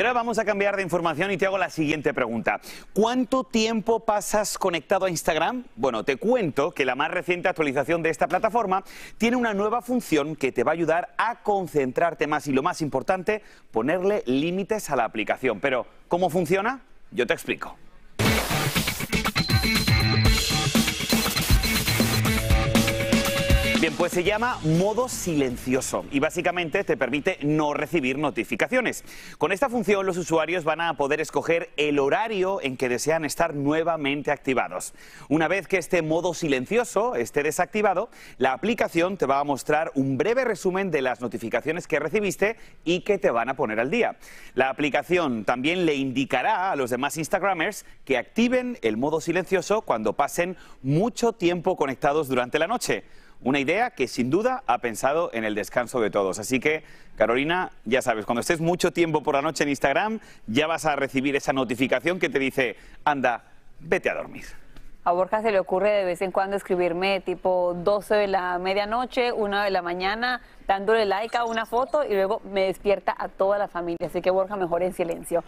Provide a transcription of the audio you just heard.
Ahora vamos a cambiar de información y te hago la siguiente pregunta. ¿Cuánto tiempo pasas conectado a Instagram? Bueno, te cuento que la más reciente actualización de esta plataforma tiene una nueva función que te va a ayudar a concentrarte más y lo más importante, ponerle límites a la aplicación. Pero, ¿cómo funciona? Yo te explico. pues se llama modo silencioso y básicamente te permite no recibir notificaciones. Con esta función los usuarios van a poder escoger el horario en que desean estar nuevamente activados. Una vez que este modo silencioso esté desactivado, la aplicación te va a mostrar un breve resumen de las notificaciones que recibiste y que te van a poner al día. La aplicación también le indicará a los demás Instagramers que activen el modo silencioso cuando pasen mucho tiempo conectados durante la noche. Una idea que sin duda ha pensado en el descanso de todos. Así que, Carolina, ya sabes, cuando estés mucho tiempo por la noche en Instagram, ya vas a recibir esa notificación que te dice, anda, vete a dormir. A Borja se le ocurre de vez en cuando escribirme tipo 12 de la medianoche, 1 de la mañana, dándole like a una foto y luego me despierta a toda la familia. Así que Borja, mejor en silencio.